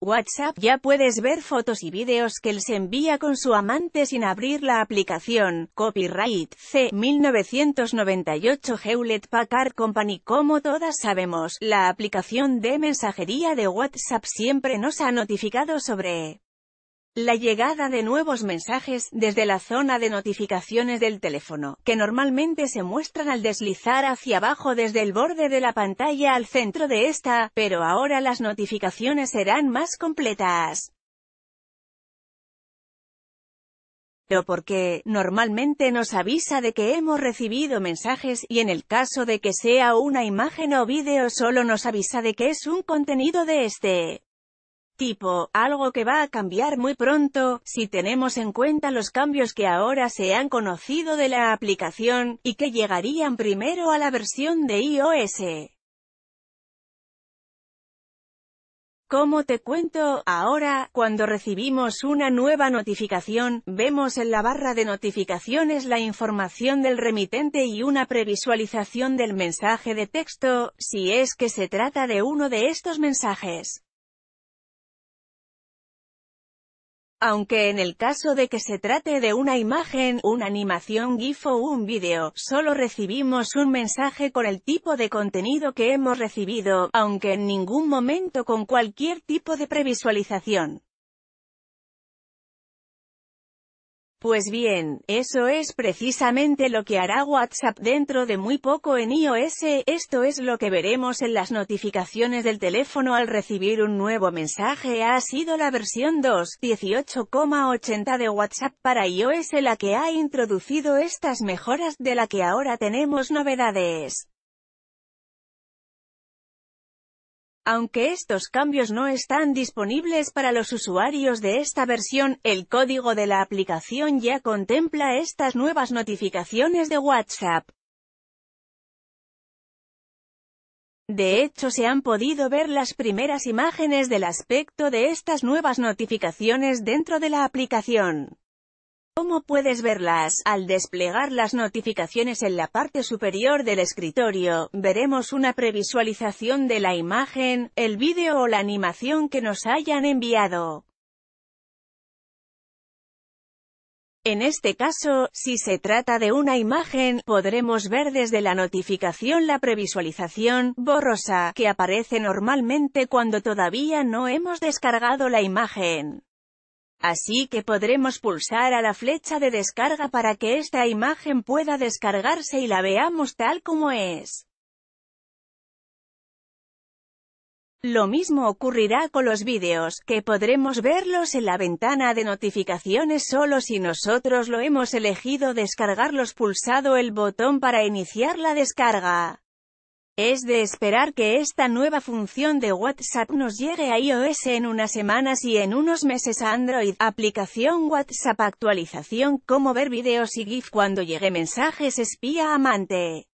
WhatsApp ya puedes ver fotos y vídeos que él se envía con su amante sin abrir la aplicación. Copyright C. 1998 Hewlett Packard Company Como todas sabemos, la aplicación de mensajería de WhatsApp siempre nos ha notificado sobre la llegada de nuevos mensajes desde la zona de notificaciones del teléfono, que normalmente se muestran al deslizar hacia abajo desde el borde de la pantalla al centro de esta, pero ahora las notificaciones serán más completas. pero porque, normalmente nos avisa de que hemos recibido mensajes y en el caso de que sea una imagen o vídeo solo nos avisa de que es un contenido de este tipo, algo que va a cambiar muy pronto, si tenemos en cuenta los cambios que ahora se han conocido de la aplicación, y que llegarían primero a la versión de iOS. Como te cuento, ahora, cuando recibimos una nueva notificación, vemos en la barra de notificaciones la información del remitente y una previsualización del mensaje de texto, si es que se trata de uno de estos mensajes. Aunque en el caso de que se trate de una imagen, una animación GIF o un vídeo, solo recibimos un mensaje con el tipo de contenido que hemos recibido, aunque en ningún momento con cualquier tipo de previsualización. Pues bien, eso es precisamente lo que hará WhatsApp dentro de muy poco en iOS, esto es lo que veremos en las notificaciones del teléfono al recibir un nuevo mensaje ha sido la versión 2.18.80 de WhatsApp para iOS la que ha introducido estas mejoras de la que ahora tenemos novedades. Aunque estos cambios no están disponibles para los usuarios de esta versión, el código de la aplicación ya contempla estas nuevas notificaciones de WhatsApp. De hecho se han podido ver las primeras imágenes del aspecto de estas nuevas notificaciones dentro de la aplicación como puedes verlas, al desplegar las notificaciones en la parte superior del escritorio, veremos una previsualización de la imagen, el vídeo o la animación que nos hayan enviado. En este caso, si se trata de una imagen, podremos ver desde la notificación la previsualización borrosa que aparece normalmente cuando todavía no hemos descargado la imagen. Así que podremos pulsar a la flecha de descarga para que esta imagen pueda descargarse y la veamos tal como es. Lo mismo ocurrirá con los vídeos, que podremos verlos en la ventana de notificaciones solo si nosotros lo hemos elegido descargarlos pulsado el botón para iniciar la descarga. Es de esperar que esta nueva función de WhatsApp nos llegue a iOS en unas semanas y en unos meses a Android. Aplicación WhatsApp actualización, cómo ver videos y GIF cuando llegue mensajes espía amante.